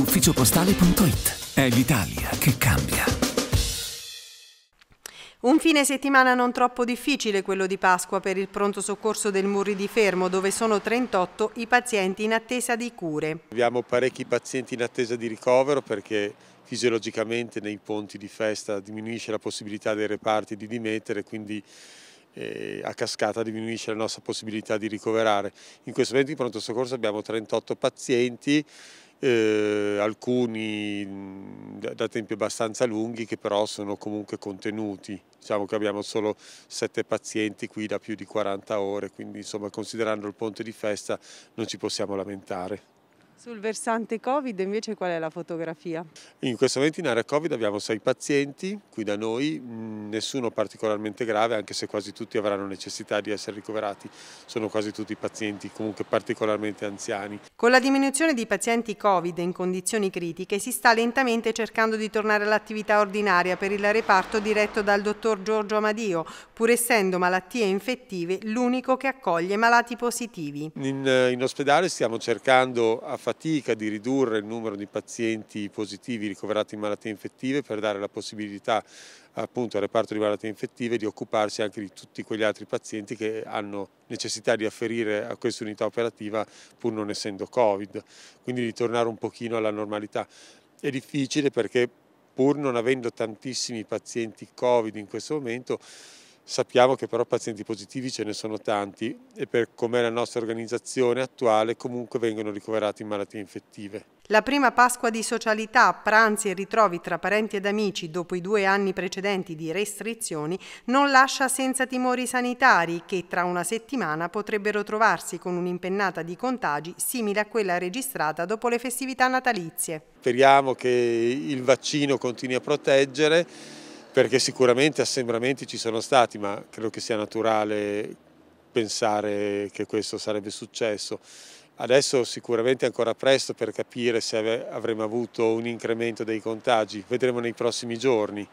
ufficiopostale.it. È l'Italia che cambia. Un fine settimana non troppo difficile quello di Pasqua per il pronto soccorso del Murri di Fermo dove sono 38 i pazienti in attesa di cure. Abbiamo parecchi pazienti in attesa di ricovero perché fisiologicamente nei ponti di festa diminuisce la possibilità dei reparti di dimettere quindi eh, a cascata diminuisce la nostra possibilità di ricoverare. In questo momento in pronto soccorso abbiamo 38 pazienti eh, alcuni da tempi abbastanza lunghi che però sono comunque contenuti. Diciamo che abbiamo solo sette pazienti qui da più di 40 ore, quindi insomma considerando il ponte di festa non ci possiamo lamentare. Sul versante Covid invece qual è la fotografia? In questo momento in area Covid abbiamo sei pazienti qui da noi, mm, nessuno particolarmente grave anche se quasi tutti avranno necessità di essere ricoverati, sono quasi tutti pazienti comunque particolarmente anziani. Con la diminuzione di pazienti Covid in condizioni critiche si sta lentamente cercando di tornare all'attività ordinaria per il reparto diretto dal dottor Giorgio Amadio, pur essendo malattie infettive l'unico che accoglie malati positivi. In, eh, in ospedale stiamo cercando a fare fatica di ridurre il numero di pazienti positivi ricoverati in malattie infettive per dare la possibilità appunto al reparto di malattie infettive di occuparsi anche di tutti quegli altri pazienti che hanno necessità di afferire a questa unità operativa pur non essendo Covid, quindi di tornare un pochino alla normalità. È difficile perché pur non avendo tantissimi pazienti Covid in questo momento Sappiamo che però pazienti positivi ce ne sono tanti e per com'è la nostra organizzazione attuale comunque vengono ricoverati in malattie infettive. La prima Pasqua di socialità, pranzi e ritrovi tra parenti ed amici dopo i due anni precedenti di restrizioni non lascia senza timori sanitari che tra una settimana potrebbero trovarsi con un'impennata di contagi simile a quella registrata dopo le festività natalizie. Speriamo che il vaccino continui a proteggere perché sicuramente assembramenti ci sono stati, ma credo che sia naturale pensare che questo sarebbe successo. Adesso sicuramente è ancora presto per capire se avremmo avuto un incremento dei contagi, vedremo nei prossimi giorni.